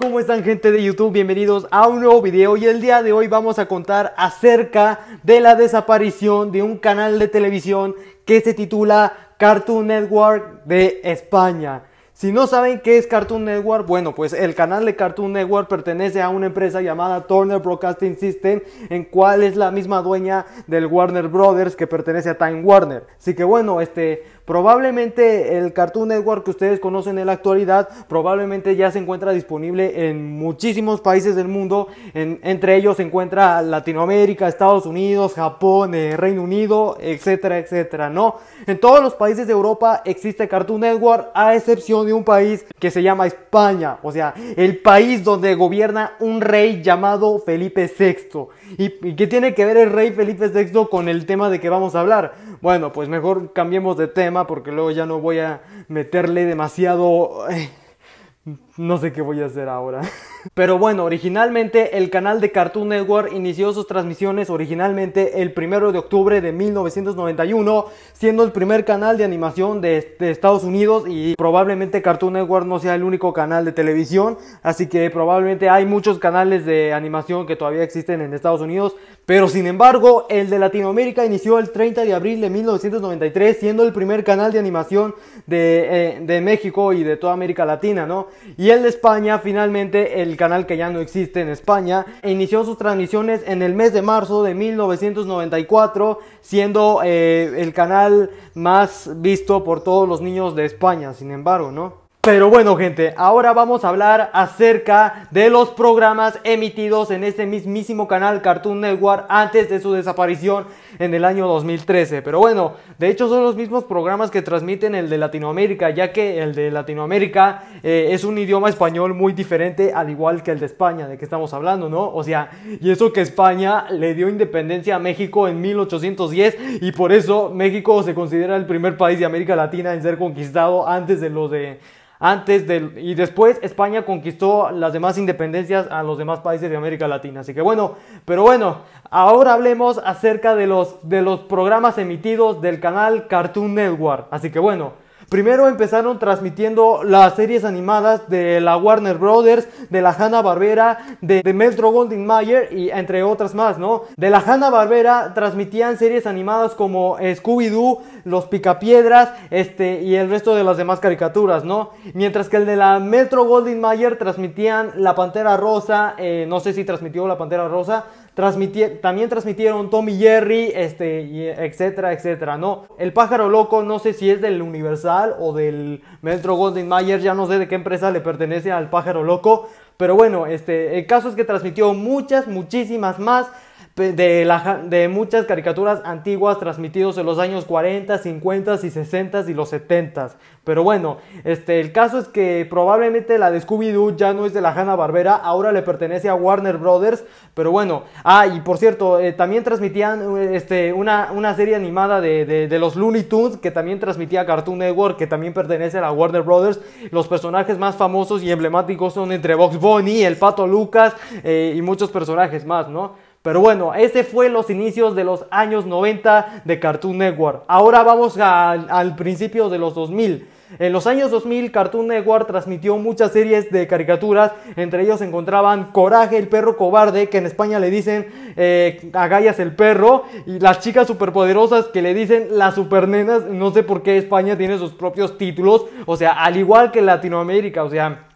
¿Cómo están gente de YouTube? Bienvenidos a un nuevo video y el día de hoy vamos a contar acerca de la desaparición de un canal de televisión que se titula Cartoon Network de España. Si no saben qué es Cartoon Network, bueno, pues el canal de Cartoon Network pertenece a una empresa llamada Turner Broadcasting System, en cual es la misma dueña del Warner Brothers que pertenece a Time Warner. Así que bueno, este, Probablemente el Cartoon Network que ustedes conocen en la actualidad probablemente ya se encuentra disponible en muchísimos países del mundo. entre ellos se encuentra Latinoamérica, Estados Unidos, Japón, eh, Reino Unido, etcétera, etcétera, ¿no? En todos los países de Europa existe Cartoon Network a excepción de un país que se llama España. O sea, el país donde gobierna un rey llamado Felipe VI. y qué tiene que ver el rey Felipe VI con el tema de que vamos a hablar? Bueno, pues mejor cambiemos de tema porque luego ya no voy a meterle demasiado eh, no sé qué voy a hacer ahora. Pero bueno, originalmente el canal de Cartoon Network inició sus transmisiones originalmente el 1 de octubre de 1991, siendo el primer canal de animación de, Estados Unidos y probablemente Cartoon Network no sea el único canal de televisión, así que probablemente hay muchos canales de animación que todavía existen en Estados Unidos, pero sin embargo el de Latinoamérica inició el 30 de abril de 1993, siendo el primer canal de animación eh, de, México y de toda América Latina, ¿no? y el de España, finalmente el canal que ya no existe en España, inició sus transmisiones en el mes de marzo de 1994, siendo eh, el canal más visto por todos los niños de España, sin embargo, ¿no? Pero bueno gente, ahora vamos a hablar acerca de los programas emitidos en este mismísimo canal Cartoon Network antes de su desaparición en el año 2013. Pero bueno, de hecho son los mismos programas que transmiten el de Latinoamérica, ya que el de Latinoamérica eh, es un idioma español muy diferente al igual que el de España, de que estamos hablando, ¿no? O sea, y eso que España le dio independencia a México en 1810 y por eso México se considera el primer país de América Latina en ser conquistado antes de los de antes del, y después España conquistó las demás independencias a los demás países de América Latina. Así que bueno, pero bueno, ahora hablemos acerca de los, de los programas emitidos del canal Cartoon Network. Así que bueno, Primero empezaron transmitiendo las series animadas de la Warner Brothers, de la Hanna-Barbera, de, Metro Goldwyn Mayer y entre otras más, ¿no? De la Hanna-Barbera transmitían series animadas como Scooby-Doo, Los Picapiedras, este y el resto de las demás caricaturas, ¿no? Mientras que el de la Metro Goldwyn Mayer transmitían La Pantera Rosa, eh, no sé si transmitió La Pantera Rosa, también transmitieron Tommy Jerry, este, y etcétera, etcétera, ¿no? El pájaro loco, no sé si es del Universal o del Metro Golden Mayer, ya no sé de qué empresa le pertenece al pájaro loco, pero bueno, este, el caso es que transmitió muchas, muchísimas más de, muchas caricaturas antiguas transmitidos en los años 40, 50 y 60 y los 70. Pero bueno, este, el caso es que probablemente la de Scooby-Doo ya no es de la Hanna-Barbera, ahora le pertenece a Warner Brothers. Pero bueno, ah, y por cierto, eh, también transmitían eh, este, una, serie animada de, los Looney Tunes que también transmitía Cartoon Network, que también pertenece a la Warner Brothers. Los personajes más famosos y emblemáticos son entre Box Bunny, el Pato Lucas eh, y muchos personajes más, ¿no? Pero bueno, ese fue los inicios de los años 90 de Cartoon Network. Ahora vamos al principio de los 2000. En los años 2000, Cartoon Network transmitió muchas series de caricaturas, entre ellos se encontraban Coraje, el perro cobarde, que en España le dicen a eh, Agallas el perro, y las chicas superpoderosas que le dicen las supernenas, no sé por qué España tiene sus propios títulos, o sea, al igual que Latinoamérica, o sea,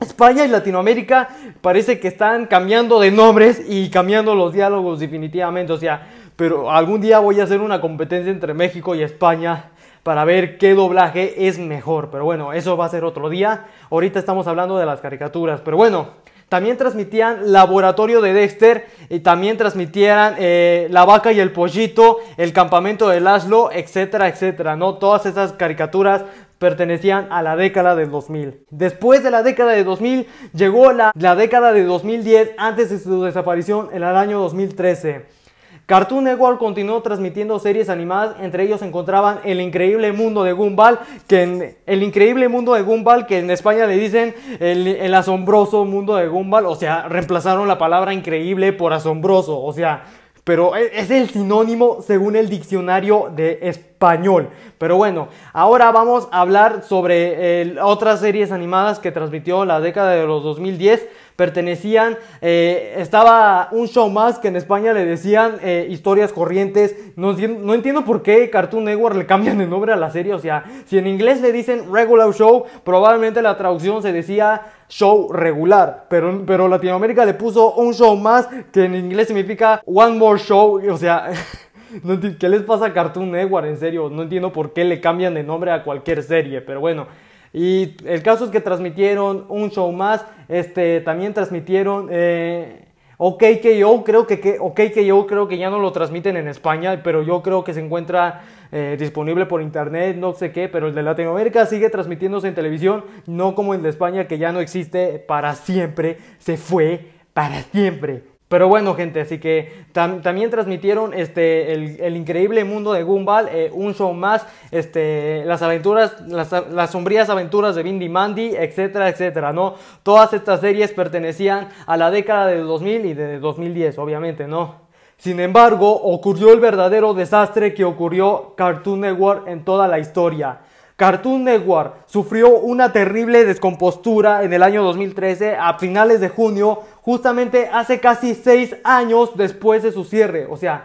España y Latinoamérica parece que están cambiando de nombres y cambiando los diálogos definitivamente. O sea, pero algún día voy a hacer una competencia entre México y España para ver qué doblaje es mejor. Pero bueno, eso va a ser otro día. Ahorita estamos hablando de las caricaturas. Pero bueno, también transmitían Laboratorio de Dexter y también transmitían eh, La Vaca y el Pollito, El Campamento de Laszlo, etcétera, etcétera, ¿no? Todas esas caricaturas pertenecían a la década de 2000. Después de la década de 2000 llegó la, década de 2010 antes de su desaparición en el año 2013. Cartoon Network continuó transmitiendo series animadas, entre ellos se encontraban El Increíble Mundo de Gumball, que en El Increíble Mundo de Gumball, que en España le dicen el, el, asombroso mundo de Gumball, o sea, reemplazaron la palabra increíble por asombroso, o sea, pero e, es el sinónimo según el diccionario de español. Pero bueno, ahora vamos a hablar sobre otras series animadas que transmitió la década de los 2010. Pertenecían, eh, estaba un show más que en España le decían eh, historias corrientes. No, entiendo por qué Cartoon Network le cambian de nombre a la serie. O sea, si en inglés le dicen regular show, probablemente la traducción se decía show regular. Pero, pero Latinoamérica le puso un show más que en inglés significa one more show. O sea, ¿qué les pasa a Cartoon Network? En serio, no entiendo por qué le cambian de nombre a cualquier serie. Pero bueno, y el caso es que transmitieron un show más. Este, también transmitieron... Eh, OKKO creo que, que OKKO creo que ya no lo transmiten en España, pero yo creo que se encuentra eh, disponible por internet, no sé qué, pero el de Latinoamérica sigue transmitiéndose en televisión, no como el de España que ya no existe para siempre, se fue para siempre. Pero bueno, gente, así que también transmitieron este, el, increíble mundo de Gumball, eh, un show más, este, las aventuras, las, sombrías aventuras de Bindi Mandy, etcétera, etcétera, ¿no? Todas estas series pertenecían a la década de 2000 y de 2010, obviamente, ¿no? Sin embargo, ocurrió el verdadero desastre que ocurrió Cartoon Network en toda la historia. Cartoon Network sufrió una terrible descompostura en el año 2013 a finales de junio, justamente hace casi 6 años después de su cierre. O sea,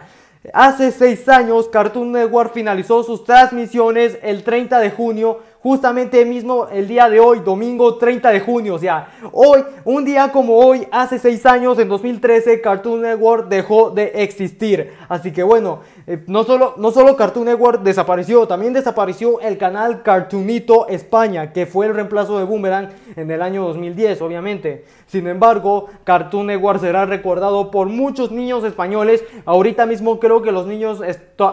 hace 6 años Cartoon Network finalizó sus transmisiones el 30 de junio justamente mismo el día de hoy, domingo 30 de junio. O sea, hoy, un día como hoy, hace 6 años, en 2013, Cartoon Network dejó de existir. Así que bueno, eh, no, solo, no solo Cartoon Network desapareció, también desapareció el canal Cartoonito España, que fue el reemplazo de Boomerang en el año 2010, obviamente. Sin embargo, Cartoon Network será recordado por muchos niños españoles. Ahorita mismo creo que los niños,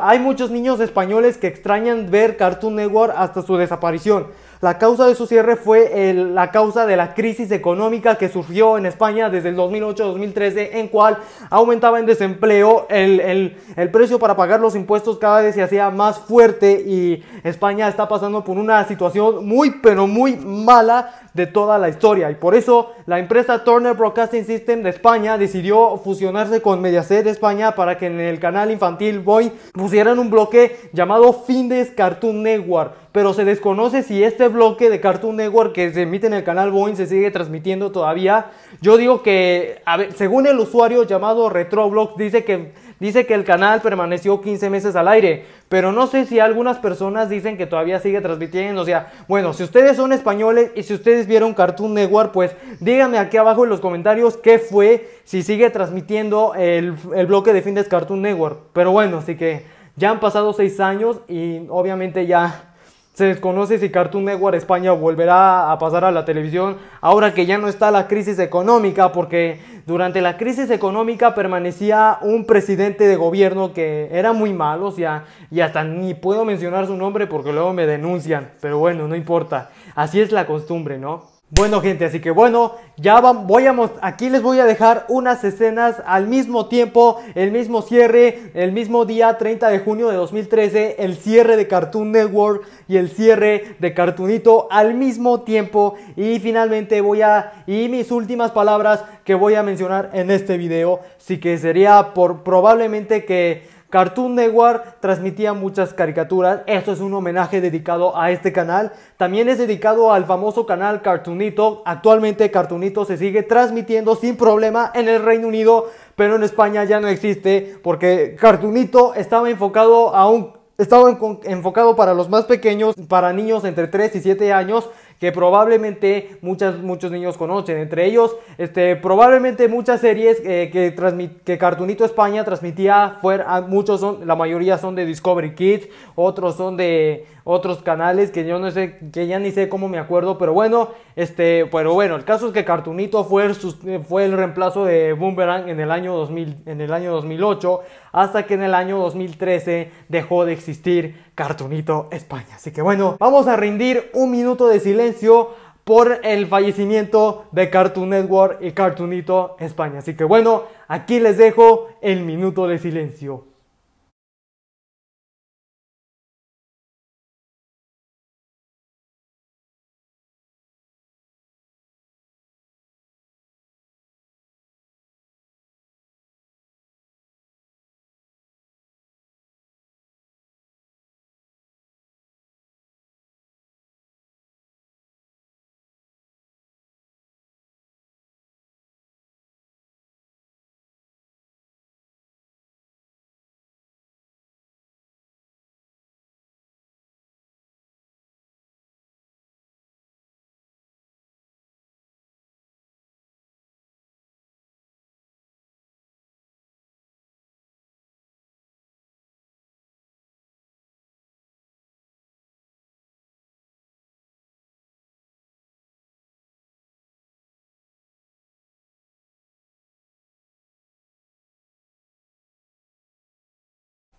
hay muchos niños españoles que extrañan ver Cartoon Network hasta su desaparición. La causa de su cierre fue la causa de la crisis económica que surgió en España desde el 2008-2013, en cual aumentaba en desempleo el, precio para pagar los impuestos cada vez se hacía más fuerte y España está pasando por una situación muy pero muy mala de toda la historia y por eso la empresa Turner Broadcasting System de España decidió fusionarse con Mediaset de España para que en el canal infantil Boy pusieran un bloque llamado Findes Cartoon Network pero se desconoce si este bloque de Cartoon Network que se emite en el canal Boeing se sigue transmitiendo todavía. Yo digo que, según el usuario llamado Retroblox, dice que, dice que el canal permaneció 15 meses al aire, pero no sé si algunas personas dicen que todavía sigue transmitiendo. O sea, bueno, si ustedes son españoles y si ustedes vieron Cartoon Network, pues díganme aquí abajo en los comentarios qué fue, si sigue transmitiendo el, bloque de de Cartoon Network. Pero bueno, así que ya han pasado 6 años y obviamente ya se desconoce si Cartoon Network España volverá a pasar a la televisión ahora que ya no está la crisis económica, porque durante la crisis económica permanecía un presidente de gobierno que era muy malo, o sea, y hasta ni puedo mencionar su nombre porque luego me denuncian, pero bueno, no importa, así es la costumbre, ¿no? Bueno gente, así que bueno, ya van, voy a aquí les voy a dejar unas escenas al mismo tiempo, el mismo cierre, el mismo día 30 de junio de 2013, el cierre de Cartoon Network y el cierre de Cartoonito al mismo tiempo y finalmente voy a y mis últimas palabras que voy a mencionar en este video, sí que sería por probablemente que Cartoon Network transmitía muchas caricaturas. Esto es un homenaje dedicado a este canal. También es dedicado al famoso canal Cartoonito. Actualmente Cartoonito se sigue transmitiendo sin problema en el Reino Unido, pero en España ya no existe porque Cartoonito estaba enfocado a un estaba enfocado para los más pequeños, para niños entre 3 y 7 años, que probablemente muchas, muchos niños conocen. Entre ellos, este, probablemente muchas series eh, que, Cartunito España transmitía, fuera, ah, muchos son, la mayoría son de Discovery Kids, otros son de otros canales que yo no sé, que ya ni sé cómo me acuerdo, pero bueno, este, pero bueno, el caso es que Cartunito fue, eh, fue el, reemplazo de Boomerang en el, año en el año 2008, hasta que en el año 2013 dejó de existir Cartunito España. Así que bueno, vamos a rendir un minuto de silencio por el fallecimiento de Cartoon Network y Cartunito España. Así que bueno, aquí les dejo el minuto de silencio.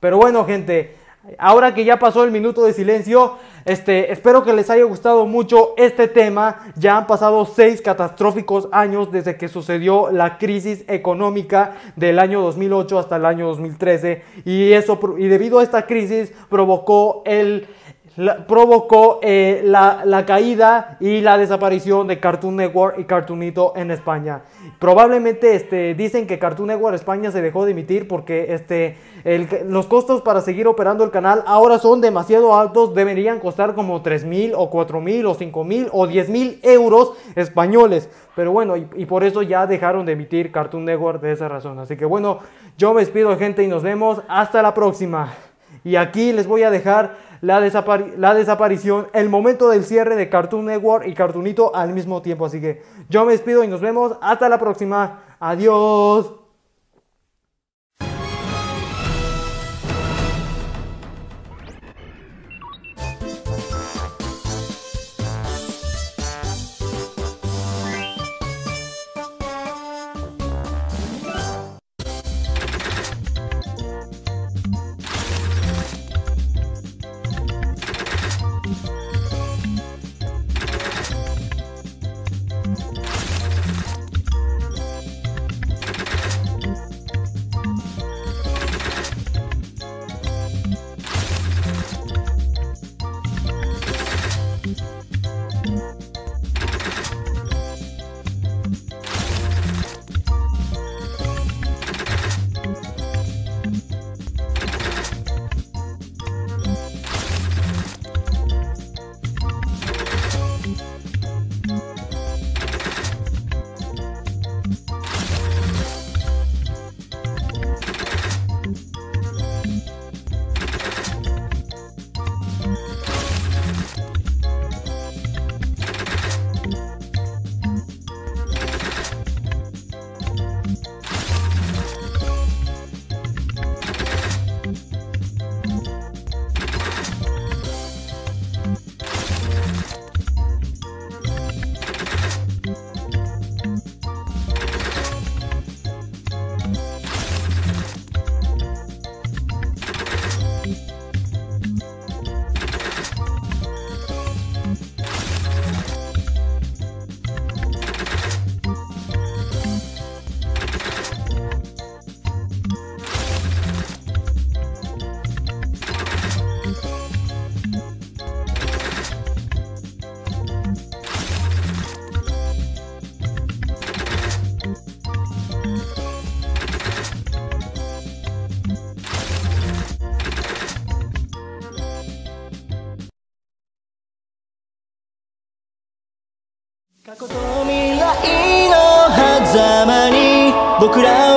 Pero bueno, gente, ahora que ya pasó el minuto de silencio, este, espero que les haya gustado mucho este tema. Ya han pasado seis catastróficos años desde que sucedió la crisis económica del año 2008 hasta el año 2013. Y, eso, y debido a esta crisis provocó el provocó eh, la, caída y la desaparición de Cartoon Network y Cartoonito en España. Probablemente este, dicen que Cartoon Network España se dejó de emitir porque este, los costos para seguir operando el canal ahora son demasiado altos, deberían costar como 3.000 o 4.000 o 5.000 o 10.000 euros españoles. Pero bueno, y, y, por eso ya dejaron de emitir Cartoon Network de esa razón. Así que bueno, yo me despido gente y nos vemos hasta la próxima. Y aquí les voy a dejar la, desaparición, el momento del cierre de Cartoon Network y Cartoonito al mismo tiempo. Así que yo me despido y nos vemos hasta la próxima. Adiós. 過去と未来の狭間に僕ら